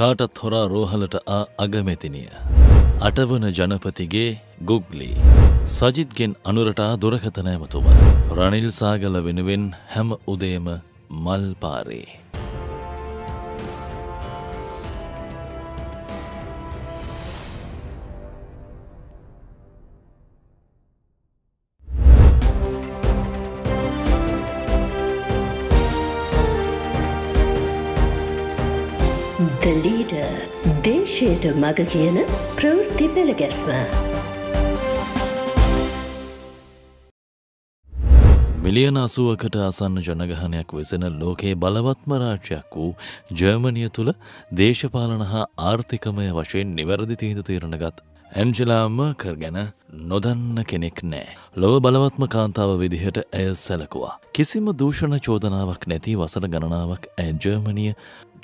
කාටත් හොරා රෝහලට ආ අගමැතිනිය. අටවන ජනපතිගේ ගුග්ලි. සජිත්ගෙන් අනුරටා දුරකතනෑමතුම. රනිල් සාගල වෙනුවෙන් හැම උදේම මල්පාරේ. ලීඩ දේශයට මග කියන ප්‍රවෘත්ති පෙළ ගැස්ම. මිලියන අසුවකට අසන්න ජනගහනයක් වෙසෙන ලෝකයේ බලවත්ම රාජ්‍යයක් වූ ජර්මනිය තුළ දේශපාලන හා ආර්ථිකමය වශයෙන් නිවැරදි තිහිද තීරණගත් ඇන්ජලාම කර ගැන නොදන්න කෙනෙක් නෑ. ලොව බලවත්ම කාන්තාව විදිහට ඇය සැලකුවා. කිසිම දූෂණ චෝදනාවක් නැති වසර ගණනාවක් ඇ ජර්මනිය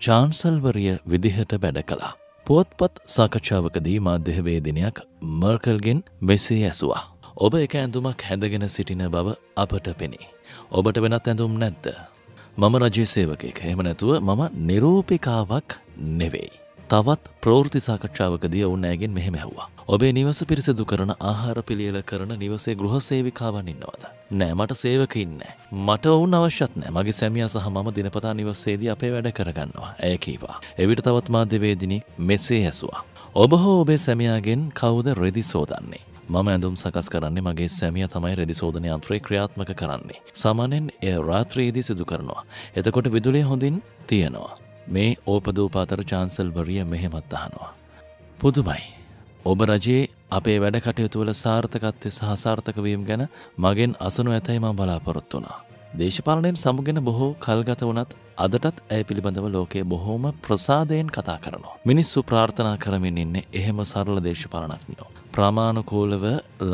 චාන්සල්වරිය විදිහට වැඩ කළා. පුවත්පත් සාකච්ඡාවකදී මාධ්‍යවේදිනයක් මර්කල්ගෙන් මෙසේ ඇසුවා. ඔබ එක ඇඳුමක් හැඳගෙන සිටින බව අපට පෙනේ. ඔබට වෙනත් ඇඳුම් නැද්ද. මම රජයේ සේවකෙක් එහෙම නැතුව මම නිරූපිකාවක් නෙවෙයි. තවත් ප්‍රෝෘති සාකච්ඡාවකදී ඔවුන් ඇගෙන් මෙහෙම ඇහුවා. ඔබේ නිවස පිරිසිදු කරන ආහාර පිළියල කරන නිවසේ ගෘහසේවිකාවන් ඉන්නවද. නෑ මට සේවකඉන්න. මට ඔවුන් අවශ්‍යත් නෑ මගේ සැමිය සහ මම දිනපතා නිවස්සේදී අපේ වැඩ කරගන්නවා ඇය කීවා. එවිට තවත් මාධ්‍යවේදිනි මෙසේ හැසවා. ඔබ හෝ ඔබේ සැමියාගෙන් කවුද රෙදි සෝදන්නේ. මම ඇඳුම් සකස් කරන්නේ මගේ සැමිය තමයි රෙදිසෝධන යන්ත්‍රය ක්‍රියාත්මක කරන්නේ. සමනෙන් එය රාත්‍රයේදී සිදු කරනවා. එතකොට විදුලේ හොඳින් තියෙනවා. මේ ඕපදූපාතර චාන්සල්වරිය මෙහෙමත් අහනවා. පුදුමයි. ඔබ රජයේ අපේ වැඩ කටයුතුවල සාර්ථකත්වය සහසාර්ථකවීම් ගැන මගෙන් අසනු ඇතැයි මං බලාපොරොත්තු වනා. දේශපාලනයෙන් සමුගෙන බොහෝ කල්ගත වනත් අදටත් ඇය පිළිබඳව ලෝකයේ බොහෝම ප්‍රසාදයෙන් කතා කරනවා. මිනිස්සු ප්‍රාර්ථනා කරමින් ඉන්නේ එහෙම සරල දේශපාලනක්නියෝ. ප්‍රමාණකූලව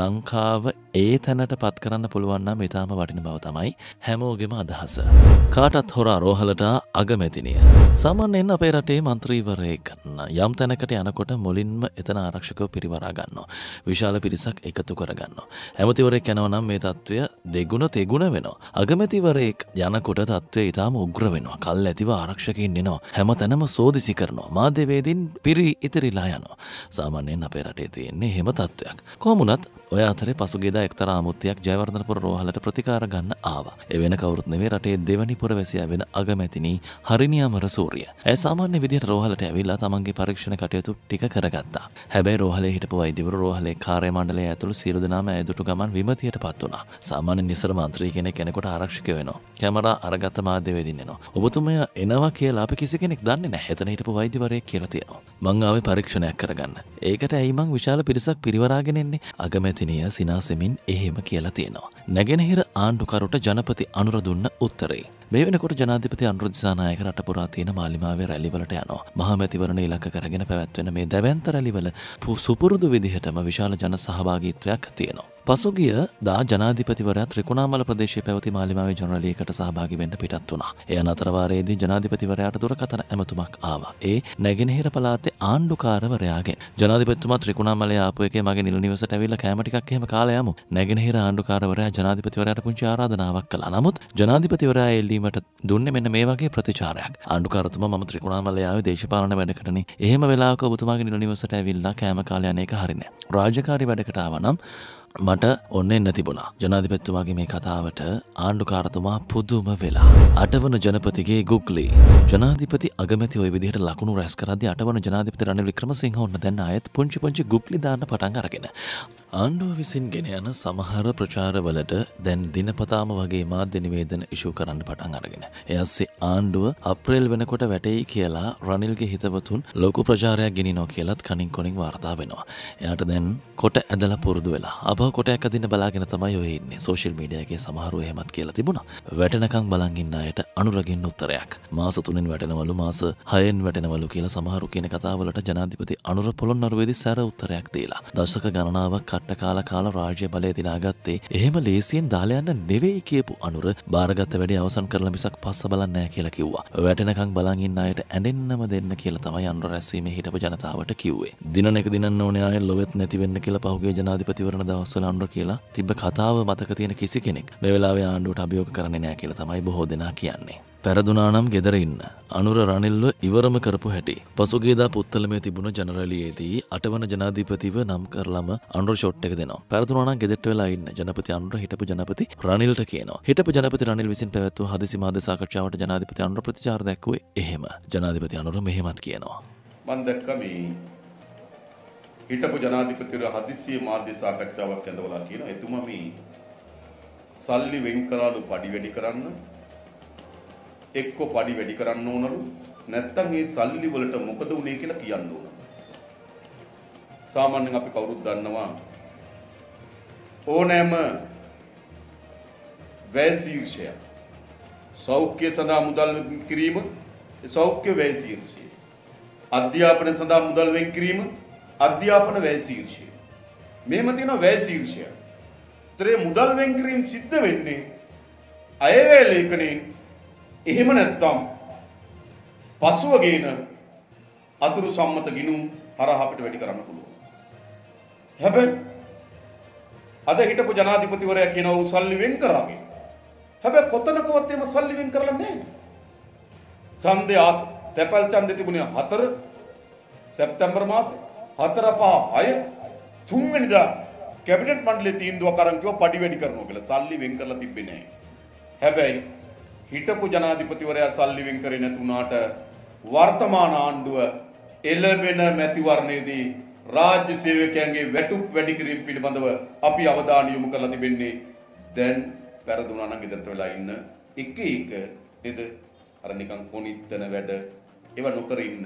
ලංකාව ඒ තැනට පත් කරන්න පුළුවන්නම් ඉතාම වටින බව තමයි හැමෝගෙම අදහස. කාටත් හොර රෝහලට අගමැතිනිය. සමන්ෙන් අපේ රටේ මන්ත්‍රීවරය කන්න යම් තැනකට යනකොට මුලින්ම එතන ආරක්ෂකව පිරිවරාගන්න. විශාල පිරිසක් එකතු කරගන්න. ඇමතිවරෙක් කැනවනම් මේ තත්ත්වය දෙගුණ තෙගුණ වෙනවා. අගමැතිවරයෙක් යනකොට තත්වය ඉතාම උග්‍ර වෙනවා කල් ඇතිව ආරක්ෂකින් නෙනවා හැම තැනම සෝදිසි කරනවා මාධ්‍යවේදින් පිරි ඉතිරිලා යනවා. සාමන්යෙන් අපේ රටේ තියෙන්නේ හෙම بتاعته يعني قاموا ඔය අතර පසුගේද එක්තර මුත්තයක් ජයවර්ධනපුර රෝහලට ප්‍රතිකාර ගන්න ආවා. එවෙන කවරුත් නෙවේ රටේ දෙවනි පුරවැසියා වෙන අගමැතිනි හරිනියාමර සූරිය. ඇය සාමාන්‍ය විදිහට රෝහලට ඇවිල්ලා තමන්ගේ පරීක්ෂණ කටයුතු ටික කරගත්තා. හැබැයි රෝහලේ හිටපු වෛද්‍යවරු රෝහලේ කාර්ය මණ්ඩලය ඇතුළු සියලු දෙනාම ඇදුටු ගමන් විමතියට පත් වුණා. සාමාන්‍ය නිසර මන්ත්‍රී කෙනෙක් කෙනෙකුට ආරක්ෂක වෙනවා. කැමරා අරගත්ත මාධ්‍ය වෙදින්නෙනවා. ඔබතුමය එනවා කියලා අපි කිසි කෙනෙක් දන්නේ නැහැ. එතන හිටපු වෛද්‍යවරයෙක් කියලා තියෙනවා. මං ආවේ පරීක්ෂණයක් කරගන්න. ඒකට ඇයි මං විශාල පිරිසක් පිරිවරාගෙන එන්නේ? අගමැති මැතිනිය සිනාසෙමින් එහෙම කියලා තියෙනවා. නැගෙනහිර ආණ්ඩුකරුට ජනපති අනුරදුන්න උත්තරේ. මේ වෙනකොට ජනාධිපති අනුරධසානායක රටපුරා තියෙන මාලිමාවේ රැලිවලට යනවා. මහමැතිවරණ ඉලක්ක කරගෙන පැවැත්වෙන මේ දැවැන්ත රැලිවල සුපුරුදු විදිහටම විශාල ජන සහභාගීත්වයක් තියෙනවා. පසුගිය දා ජනාධිපතිවරයා ත්‍රිකුණාමල ප්‍රදේශය පැවති මාලිමාවේ ජනරලියකට සහභාගි වෙන්න පිටත් වුණා. එය අතරවාරයේදී ජනාධිපතිවරයාට දුරකථන ඇමතුමක් ආවා. ඒ නැගෙනහිර පළාතේ ආණ්ඩුකාරවරයාගෙන්. ජනාධිපතිතුමා ත්‍රිකුණාමලයේ ආපු එකේ මගේ නිල නිවසට ඇවිල්ලා කෑම ටිකක් එහෙම කාලා යමු. නැගෙනහිර ආණ්ඩුකාරවරයා ජනාධිපතිවරයාට පුංචි ආරාධනාවක් කළා. නමුත් ජනාධිපතිවරයා එල්ලීමට දුන්නේ මෙන්න මේ වගේ ප්‍රතිචාරයක්. ආණ්ඩුකාරතුමා මම ත්‍රිකුණාමලයේ ආවේ දේශපාලන වැඩකටනේ. එහෙම වෙලාවක ඔබතුමාගේ නිල නිවසට ඇවිල්ලා කෑම කාලා යන එක හරිනෑ. රාජකාරී වැඩකට ආවනම් මට ඔන්න එන්න තිබුණා ජනාධිපැත්තුමාගේ මේ කතාවට ආණ්ඩුකාරතුමා පුදුම වෙලා. අටවන ජනපතිගේ ගුග්ලි. ජනාධිපති අගමති ඔය විදිහට ලකුණු රැස්කරදි අටවන ජනාධිපති රනිල් වික්‍රමසිංහ ඔන්න දැන් අයත් පුංචි පුංචි ගුග්ලි දාන්න පටන් අරගෙන. ආණ්ඩුව විසින් ගෙන යන සමහර ප්‍රචාරවලට දැන් දිනපතාම වගේ මාධ්‍ය නිවේදන ඉෂූ කරන්න පටන් අරගෙන. එයස්සේ ආණ්ඩුව අප්‍රේල් වෙනකොට වැටෙයි කියලා රනිල්ගේ හිතවතුන් ලොකු ප්‍රචාරයක් ගෙනිනෝ කියලත් කනින් කොනින් වාර්තා වෙනවා. එයාට දැන් කොට ඇදලා පුරුදු වෙලා. අප කොටයක් අදින්න බලාගෙන තමයි ඔයන්න සෝශල් මීඩියගේ සමහරු හෙමත් කියලා තිබුණ වැටනකං බලගන්න අයට අනුරගින් උත්තරයක් මාස තුනෙන් වැටනවලු මාස හයෙන් වැටනවලු කියලා සමහරු කියන කතාවලට ජනාධිපති අනුර පොළොන්නරුවේදි සැර උත්තරයක් දීලා දර්ශක ගණනාවක් කට්ට කාල කාල රාජ්‍ය බලය දිනාගත්තේ එහෙම ලේසියෙන් දාලයන්න නෙවෙයි කියපු අනුර භාරගත්ත වැඩි අවසන් කරලා මිසක් පස්ස බලන්නෑ කියලා කිව්වා වැටනකං බලගන්න අයට ඇඩෙන්න්නම දෙන්න කියලා තමයි අනුර රැස්වීම හිටපු ජනතාවට කිව්වේ දින එක දිනන්න ඕනයාය ලොවෙත් නැතිවෙන්න කියලා පහුගේ ජනාධිපතිවරණ දවස පස්වලන්ඩ කියලා තිබ කතාව මතක තියෙන කිසි කෙනෙක් මෙවෙලා ආණ්ඩුවට අභියෝග කරන්නේ නෑ කියලා තමයි බොහෝ දෙනා කියන්නේ. පැරදුනානම් ගෙදර ඉන්න. අනුර රනිල්ව ඉවරම කරපු හැටි. පසුගේදා පුත්තලමේ තිබුණ ජනරලියේදී අටවන ජනාධීපතිව නම් කරලම අනුර ෂොට් එක දෙනවා. පැරදුනානම් ගෙදරට වෙලා ඉන්න ජනපති අනුර හිටපු ජනපති රනිල්ට කියනවා. හිටපු ජනපති රනිල් විසින් පැවැත්වූ හදිසි මාධ්‍ය සාකච්ඡාවට ජනාධිපති අනුර ප්‍රතිචාර දැක්වේ එහෙම. ජනාධිපති අනුර මෙහෙමත් කියනවා. මම දැක්ක මේ හිටපු ජනාධිපතිවරයා හදිස්සියේ මාධ්‍ය සාකච්ඡාවක් ඇඳවලා කියන එතුමා මේ සල්ලි වෙන් කරාලු පඩි වැඩි කරන්න එක්ක පඩි වැඩි කරන්න ඕනලු නැත්තම් ඒ සල්ලි වලට මොකද උනේ කියලා කියන්න ඕන. සාමාන්‍යයෙන් අපි කවුරුත් දන්නවා ඕනෑම වැය ශීර්ෂය සෞඛ්‍ය සඳහා මුදල් කිරීම සෞඛ්‍ය වැය ශීර්ෂය අධ්‍යාපනය සඳහා මුදල් වෙන් කිරීම අධ්‍යාපන වැය ශීර්ෂය. මෙහෙම තියෙන වැය ශීර්ෂය. ත්‍රේ මුදල් වෙන් කිරීම සිද්ධ වෙන්නේ අයවැය ලේඛනයෙන් එහෙම නැත්නම් පසුවගේන අතුරු සම්මත ගිණුම් හරහා අපිට වැඩි කරන්න පුළුවන්. හැබැයි අද හිටපු ජනාධිපතිවරයා කියනවා සල්ලි වෙන් කරාගෙන. හැබැයි කොතනකවත් එහෙම සල්ලි වෙන් කරලා නැහැ. ඡන්දේ ආස තැපල් ඡන්දේ තිබුණේ 4 සැප්තැම්බර් මාසේ හතර පහ අය තුන්වෙනිදා කැබිනට් මණ්ඩලේ තීන්දුවක් අරන් කිව්වා පඩි වැඩි කරනවා කියලා. සල්ලි වෙන් කරලා තිබ්බේ නැහැ. හැබැයි හිටපු ජනාධිපතිවරයා සල්ලි වෙන් කරේ නැතුණාට වර්තමාන ආණ්ඩුව එළබෙන මැතිවරණයේදී රාජ්‍ය සේවකයන්ගේ වැටුප් වැඩි කිරීම පිළිබඳව අපි අවධානය යොමු කරලා තිබෙන්නේ. දැන් වැරදුනා නම් ඉදිරියට වෙලා ඉන්න එක එක නේද? අර නිකන් කොනිටන වැඩ ඒව නොකර ඉන්න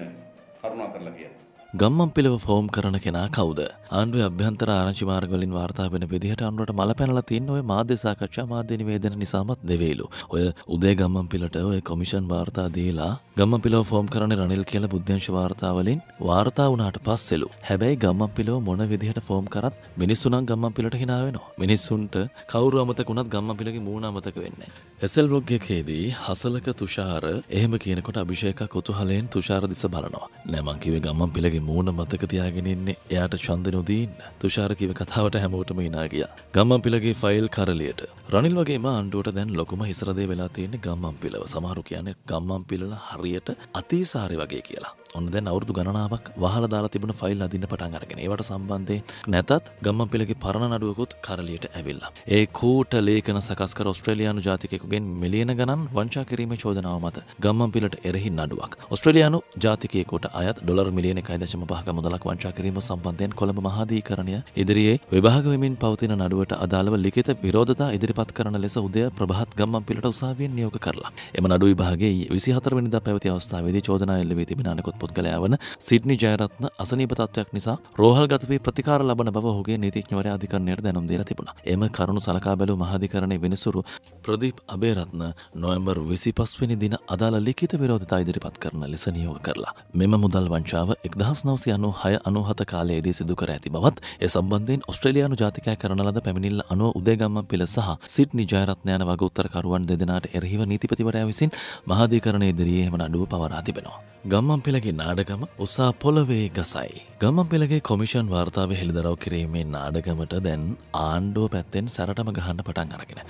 කරුණා කරලා කියන්න. ගම්මම් පිළව ෆෝම් කරන කෙනා කවුද ආණ්ඩුව අභ්‍යන්තර ආරංචිමාර්ගලින් වාර්තා වෙන විදිහට අනුවට මල පැනලා තියෙන ඔය මාධ්‍ය සාකච්ඡා මාධ්‍ය නිවේදන නිසාමත් දෙවේලු. ඔය උදේ ගම්මම් පිළට ඔය කොමිෂන් වාර්තා දීලා ගම්මම් පිළව ෆෝම් කරන රනිල් කියලා බුද්ධංශ වාර්තාවලින් වාර්තා වුණාට පස්සෙලු. හැබැයි ගම්මම් පිළව මොන විදිහට ෆෝම් කරත් මිනිස්සු නම් ගම්මම් පිළට hina වෙනවා. මිනිස්සුන්ට කවුරු අමතකුණත් ගම්මම් පිළගේ මූණ අමතක වෙන්නේ නැහැ. එසල් බ්ලොග් එකේදී හසලක තුෂාර එහෙම කියනකොට අභිෂේක කුතුහලයෙන් තුෂාර දිස බලනවා. නෑ මං කිව්වේ ගම්මම් පිළගේ මූුණ මතකතියාගෙන ඉන්නේ එයාට චන්දනුදීන් තුෂාරකිව කතාවට හැමෝටම ඉනාගිය. ගම්මම් පිලගේ ෆයිල් කරලියට රනිල් වගේ ආණ්ඩුවට දැන් ලොකුම හිසරදේ වෙලා තියෙන්නේ ගම්මම් පිලව සමහරු කියන්නේ ගම්මම් පිලල හරියට අතිසාරි වගේ කියලා. ඔන්න දැන් අවුරදු ගණනාවක් වහල දාලා තිබුණ ෆයිල් අදින්න පටන් අරගෙන ඒවට සම්බන්ධයෙන් නැතත් ගම්මම් පිලගේ පරණ නඩුවකුත් කරලියට ඇවිල්ලා. ඒ කූට ලේකන සකස්කර ඔස්ට්‍රලයානු ජාතිකයකුගෙන් මිලියන ගණන් වංචා කිරීම චෝදනාව මත ගම්මම් පිලට එරෙහි නඩුවක්. ඔස්ට්‍රලයානු ජාතිකයකොට අයත් ඩොර් මිලියන එකයිද පංචම පහක මුදලක් වංචා කිරීම සම්බන්ධයෙන් කොළඹ මහාදීකරණය ඉදිරියේ විභාගවෙමින් පවතින නඩුවට අදාළව ලිඛිත විරෝධතා ඉදිරිපත් කරන ලෙස උදය ප්‍රභාත් ගම්මන් පිළට උසාවියෙන් නියෝග කරලා. එම නඩු විභාගයේ විසිහතරවනිදා පැවති අවස්ථාවේදී චෝදනා එල්ල වී තිබෙන අනෙකුත් පුද්ගලයා වන සිඩ්නි ජයරත්න අසනීප තත්වයක් නිසා රෝහල්ගත වී ප්‍රතිකාර ලබන බව ඔහුගේ නීතිඥවරයා අධිකරණයට දැනුම් දීලා තිබුණා. එම කරුණු සලකා බැලූ මහාධිකරණයේ විනිසුරු ප්‍රදීප් අබේරත්න නොවැම්බර් 25 වෙනි දින අදාළ ලිඛිත විරෝධතා ඉදිරිපත් කරන ලෙස නියෝග කරලා මෙම මුදල් වංචාව 1000 නවසි අනු හය අනුහත කාලයේදී සිදුකර ඇති බවත් ඒ සම්බන්ධයෙන් ඔස්ට්‍රලයානු ජාතිකය කරන ලද පැමිණිල්ල අනුව උදේගම්ම පිළ සහ සිට්නි ජයරත්නයන වග උත්තරකරුවන් දෙදෙනට එරහිව නීතිපතිවරයා විසින් මහාධීකරණ ඉදිරියේ එම නඩුව පවරා තිබෙනවා. ගම්මන් පෙළගේ නාඩගම උසා පොළවේ ගසයි. ගම්මන් පෙළගේ කොමිෂන් වාර්තාව හෙළිදරව් කිරීමේ නාඩගමට දැන් ආණ්ඩුව පැත්තෙන් සැරටම ගහන්න පටන් අරගෙන.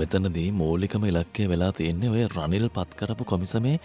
මෙතනදී මූලිකම ඉලක්කය වෙලා තියෙන්නේ ඔය රනිල් පත්කරපු කොමිසමේ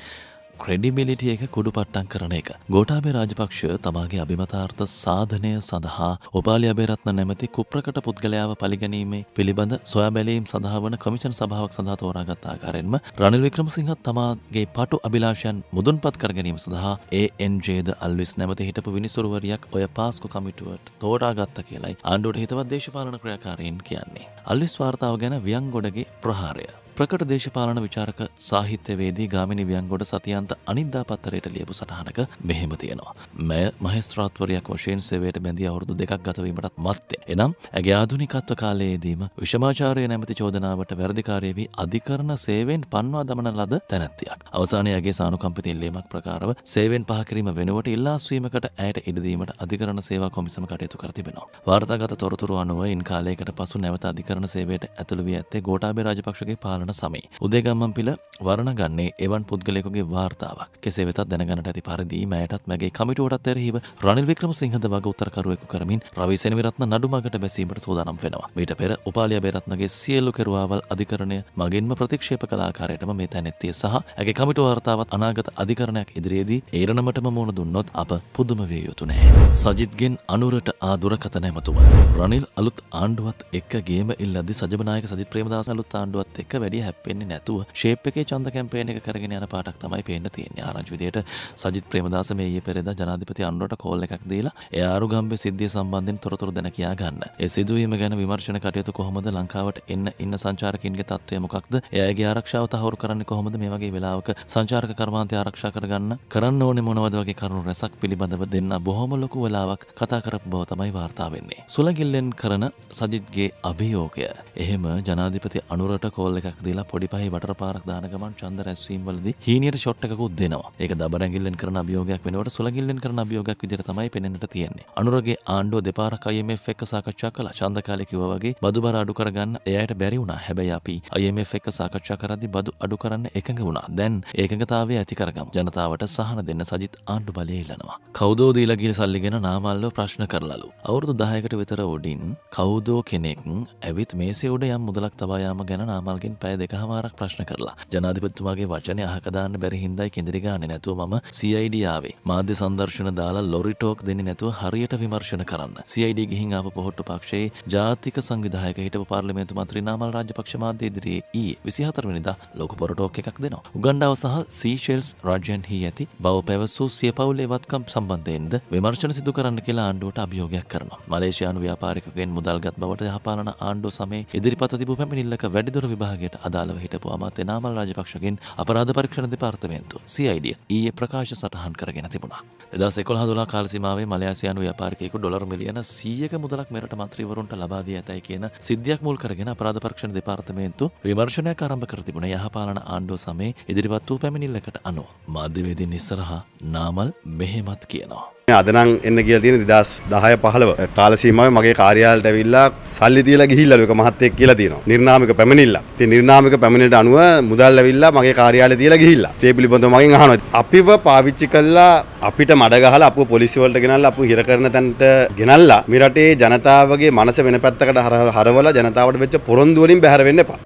ක්‍රෙඩිමිලිටිය එක කුඩු පට්ටන් කරන එක. ගෝටාබේ රාජපක්ෂ තමාගේ අභිමතාර්ථ සාධනය සඳහා ඔපාලි අබේරත්න නැමති කුප්‍රකට පුද්ගලයාව පලිගැනීමේ පිළිබඳ සොයා බැලීම් සඳහාවන කමිෂන් සභාවක් සඳහා තෝරාගත්තා කාරෙන්ම රනිල් වික්‍රමසිංහත් තමාගේ පටු අභිලාෂයන් මුදුන්පත් කරගැනීම සඳහා ඒන්ජේද අල්විස් නැමත හිටපු විනිසුරුවරයක් ඔය පාස්කු කමිටුවට තෝරාගත්ත කියලයි ආණ්ඩුවට හිතවත් දේශපාලන ක්‍රියාකාරයෙන් කියන්නේ. අල්විස් වාර්තාව ගැන වියන්ගොඩගේ ප්‍රහාරය ප්‍රකට දේශපාලන විචාරක සාහිත්‍යවේදී ගාමිනි වියන්ගොඩ සතියන්ත අනිද්දා පත්තරයට ලියපු සටහනක මෙහෙම තියෙනවා. මෙය මහස්ත්‍රාත්වරයක් වශයෙන් සේවයට බැඳී අවුරුදු දෙකක් ගතවීමටත් මත්තේ. එනම් ඇගේ ආධුනිකත්ව කාලයේදීම විෂමාචාරය නැමති චෝදනාවට වැරදිකාරය වී අධිකරණ සේවෙන් පන්වා දමන ලද තැනැත්තියක්. අවසානයගේ සානුකම්පිත ඉල්ලීමක් ප්‍රකාරව සේවෙන් පහකිරීම වෙනුවට ඉල්ලාස්වීමකට ඇයට ඉඩදීමට අධිකරණ සේවා කොමිසම කටයුතු කර තිබෙනවා. වාර්තාගත තොරතුරු අනුව ඉන් කාලයකට පසු නැවත අධිකරණ සේවයට ඇතුළු වී ඇත්තේ ගෝටාබේ රාජපක්ෂගේ පාලන කරන සමේ. උදේගම්මන් පිළ වරණගන්නේ එවන් පුද්ගලෙකුගේ වාර්තාවක් කෙසේ වෙතත් දැනගනට ඇති පරිදි මෑයටත් මගේ කමිටුවටත් එරෙහිව රනිල් වික්‍රම සිංහද වගේ උත්තරකරුවෙකු කරමින් රවිසෙනවිරත්න නඩුමගට බැසීමට සූදානම් වෙනවා. මීට පෙර උපාලිය බේරත්නගේ සියලු කෙරුවාවල් අධිකරණය මගින්ම ප්‍රතික්ෂේප කලාකාරයටම මේ තැනෙත්තිය සහ ඇගේ කමිටු වාර්තාවත් අනාගත අධිකරණයක් ඉදිරියේදී ඒරණමටම මුණ දුන්නොත් අප පුදුම විය යුතු නැහැ. සජිත්ගෙන් අනුරට ආදුරකතන ඇමතුම. රනිල් අලුත් ආණ්ඩුවත් එක්ක ගේම ඉල්ලද්දි සජබනායක සජිත් ප්‍රේමදාස අලුත් ආණ්ඩුවත් එක්ක වැඩි වැඩිය හැපෙන්නේ නැතුව ශේප් එකේ චන්ද කැම්පේන එක කරගෙන යන පාටක් තමයි පේන්න තියෙන්නේ ආරංචි විදියට සජිත් ප්‍රේමදාස මේ ඊයේ පෙරේදා ජනාධිපති අනුරට කෝල් එකක් දීලා ඒ ආරුගම්බේ සිද්ධිය සම්බන්ධයෙන් තොරතුරු දැන කියා ගන්න. ඒ සිදුවීම ගැන විමර්ශන කටයුතු කොහොමද ලංකාවට එන්න ඉන්න සංචාරකින්ගේ තත්ත්වය මොකක්ද? එයාගේ ආරක්ෂාව තහවුරු කරන්නේ කොහොමද මේ වගේ වෙලාවක සංචාරක කර්මාන්තය ආරක්ෂා කරගන්න කරන්න ඕනේ මොනවද වගේ කරුණු රැසක් පිළිබඳව දෙන්න බොහොම ලොකු වෙලාවක් කතා කරපු බව තමයි වාර්තා වෙන්නේ. සුලගිල්ලෙන් කරන සජිත්ගේ අභියෝගය. එහෙම ජනාධිපති අනුරට කෝල් එකක් දීලා පොඩි පහහි වට පාරක් දානකමන් චන්ද රැස්වීම් වලද හීනියට ෂොට්ටකුත් දෙනවා එක දබරැගිල්ලෙන් කරන අභියෝගයක් වෙනට සුලගිල්ලෙන් කරන අභියෝගක් විදිර තමයි පෙනෙට තියෙන්නේ අනුරගේ ආණ්ඩුව දෙපාරක් අයම එක් සාකච්ඡා කළ චන්ද කාලෙකිව වගේ බදු බර අඩු කරගන්න එයට බැරි වුණා හැබැයි අපි අයම එක් සාකච්ඡා කරදි බදු අඩු කරන්න එකඟ වුණා දැන් ඒකඟතාවේ ඇතිකරගම් ජනතාවට සහන දෙන්න සජිත් ආණ්ඩු බලේලනවා කෞදෝ දීලගිල් සල්ලිගෙන නාමල්ලෝ ප්‍රශ්න කරලලු අවුරුදු දායකට විතර ඔඩින් කෞදෝ කෙනෙක් ඇවිත් මේසේ උඩ යම් මුදලක් තබායාම ගැන නාමල්ගෙන් පැ පැය දෙකහමාරක් ප්‍රශ්න කරලා ජනාධිපත්තුමාගේ වචනය අහකදාන්න බැරි හින්දයි කෙදිරිගාන නැතුව ම සයිඩියාවේ මාධ්‍ය සංදර්ශන දාලා ලොරිටෝක් දෙන්න නැතුව හරියට විමර්ශණ කරන්න සයිඩ ගිහින් අප පොහොට්ට පක්ෂයේ ජාතික සංවිධායක හිට පාර්ලිමේතු මත්‍රීනාමල් රාජපක්ෂ මාධ්‍ය ඉදිරියේ ඒ විසිහතරවනිදා ලෝක පොරටෝක් එකක් දෙනවා උගන්ඩාව සහ සීශෙල්ස් රජයන්හි ඇති බව පැවසූ සිය පවුලේවත්කම් සම්බන්ධයෙන්ද විමර්ශන සිදු කරන්න කියලා ආණ්ඩුවට අභියෝගයක් කරනවා. මලේසියානු ව්‍යාපාරිකයන් මුදල්ගත් බවට යහපාලන ආණ්ඩුව සමයේ ඉදිරිපත් තිබූ පැමිණිල්ලක වැඩිදුර විභාගයට අදාළව හිටපු අමත් එනාමල් රාජපක්ෂගෙන් අපරාධ පරීක්ෂණ දෙපාර්තමේන්තුව CID ඊයේ ප්‍රකාශ සටහන් කරගෙන තිබුණා. 2011 දොලා කාලසීමාවේ මලයාසියානු ව්‍යාපාරිකයෙකු ඩොලර් මිලියන 100ක මුදලක් මෙරට මන්ත්‍රීවරුන්ට ලබා දී ඇතයි කියන සිද්ධියක් මුල් කරගෙන අපරාධ පරීක්ෂණ දෙපාර්තමේන්තුව විමර්ශනයක් ආරම්භ කර තිබුණ යහපාලන ආණ්ඩුව සමයේ ඉදිරිපත් වූ පැමිණිල්ලකට අනුව මාධ්‍යවේදීන් ඉස්සරහා නාමල් මෙහෙමත් කියනවා. අදනම් එන්න කියලා තියෙන 2010 15 කාල සීමාවේ මගේ කාර්යාලයට ඇවිල්ලා සල්ලි තියලා ගිහිල්ලා එක මහත්තයෙක් කියලා තියෙනවා. නිර්නාමික පැමිණිල්ල. ඉතින් නිර්නාමික පැමිණිල්ලට අනුව මුදල් ඇවිල්ලා මගේ කාර්යාලේ තියලා ගිහිල්ලා. ඒ පිළිබඳව මගෙන් අහනවා. අපිව පාවිච්චි කළා අපිට මඩ ගහලා අපුව පොලිසිය වලට ගෙනල්ලා අපුව හිර කරන තැනට ගෙනල්ලා මේ රටේ ජනතාවගේ මනස වෙන පැත්තකට හරවලා ජනතාවට වෙච්ච පොරොන්දු වලින් බැහැර වෙන්න එපා.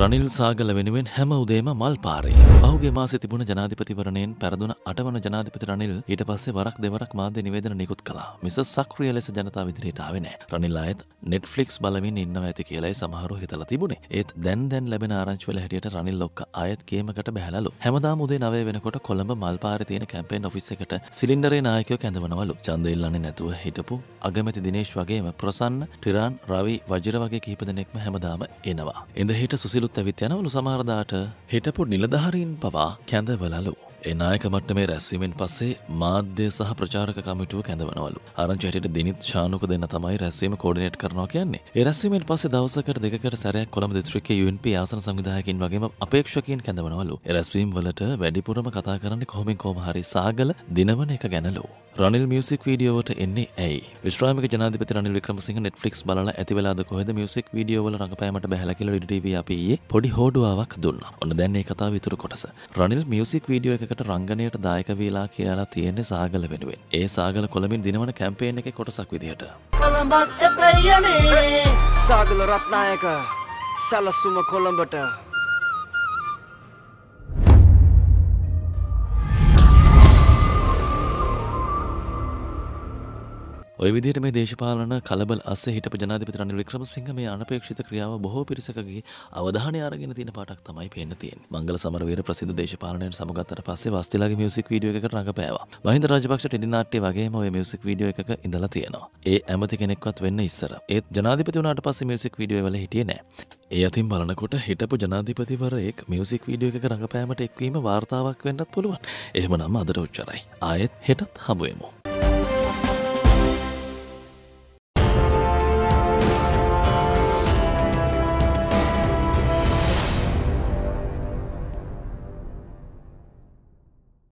රනිල් සාගල වෙනුවෙන් හැම උදේම මල් පාරේ පහුගේ මාස තිබුණ ජනාධිපතිවරණයෙන් පැරදුන අටවන ජනාධිපති රනිල් ඊට පස්සේ වරක් දෙවරක් මාධ්‍ය නිවේදන නිකුත් කලා මිස සක්‍රිය ලෙස ජනතා විදිරයට ආවෙන රනිල් අයත් නෙට්ෆලික්ස් බලමින් ඉන්නව ඇති කියලයි සමහරු හිතල තිබුණේ ඒත් දැන් දැන් ලැබෙන ආරංචිවල හැටියට රනිල් ලොක්ක අයත් ගේමකට බැහැලු හැමදාම උදේ නවය වෙනකොට කොළඹ මල් පාරේ තියෙන කැම්පේන් ඔෆිස් එකට සිලින්ඩරේ නායකයෝ කැඳවනවලු ඡන්ද ඉල්ලන්නේ නැතුව හිටපු අගමැති දිනේෂ් වගේම ප්‍රසන්න ටිරාන් රවි වජිර වගේ කීප දෙනෙක්ම හැමදාම එනවා එඳ හිට සුසිල ඇතුළුත් ඇවිත් යනවලු සමහරදාට හිටපු නිලධාරීන් පවා කැඳවලලු. එනායක මට්ටමේ රැස්වීමෙන් පස්සේ මාධ්‍ය සහ ප්‍රචාරක කමිටුව කැඳවනවලු ආරංචියට දිනිත් ශානුක දෙන්න තමයි රැස්වීම කෝඩිනේට් කරනවා කියන්නේ ඒ රැස්වීමෙන් පස්සේ දවසකට දෙකකට සැරයක් කොළඹ දිස්ත්‍රික්කයේ UNP ආසන සංවිධායකින් වගේම අපේක්ෂකයන් කැඳවනවලු ඒ රැස්වීම් වලට වැඩිපුරම කතා කරන්නේ කොහොමින් කොහොම හරි සාගල දිනවන එක ගැනලු රනිල් මියසික් වීඩියෝවට එන්නේ ඇයි විශ්‍රාමික ජනාධිපති රනිල් වික්‍රමසිංහ නෙට්ෆලික්ස් බලලා ඇතිවෙලාද කොහෙද මියසික් වීඩියෝවල රඟපෑමට බැහැලා කියලා ඩිඩීවී අපි ඊයේ පොඩි හෝඩුවාවක් දුන්නා. ඔන්න දැන් මේ කතාව විතර කොටස. රනිල් මියසික් වීඩියෝ එකකට දෙකකට රංගනයට දායක වේලා කියලා තියෙන්නේ සාගල වෙනුවෙන්. ඒ සාගල කොළඹින් දිනවන කැම්පේන් එකේ කොටසක් විදිහට. කොළඹත් එපැයනේ සාගල රත්නායක සලසුම කොළඹට ඔය විදිට මේ දේශපාලන කලබ අස හිට ජනාධපතරන්න වික්‍රමසිංහ මේ අනපේක්ෂිත ක්‍රියාව බොහෝ පිරිසකගේ අවධානය අරගෙන තින පටක් තමයි පෙන්න්නතියෙන් මංගල සමරවර ප්‍රසිද දේශපාලනය සමගත්තර පසේ වස්තිලගේ මියසික් වීඩිය එක රඟපෑවා මහින්ද රජපක්ෂ ටිනාට්ටේ වගේ ඔය මියසික් වීඩියෝ එක ඉඳලා තියෙනවා ඒ ඇමති කෙනෙක්වත් වෙන්න ඉස්සර ඒත් ජනාධිපති වනාට පස මියසික් වීඩියෝ වල හිටිය නෑ ඒ අතින් බලනකොට හිටපු ජනාධිපතිවරයෙක් මියසික් වීඩියෝ එක රඟපෑමට එක්වීම වාර්තාවක් වෙන්නත් පුළුවන් එහෙම නම් අදර උච්චරයි ආයෙත් හෙටත් හමුවමු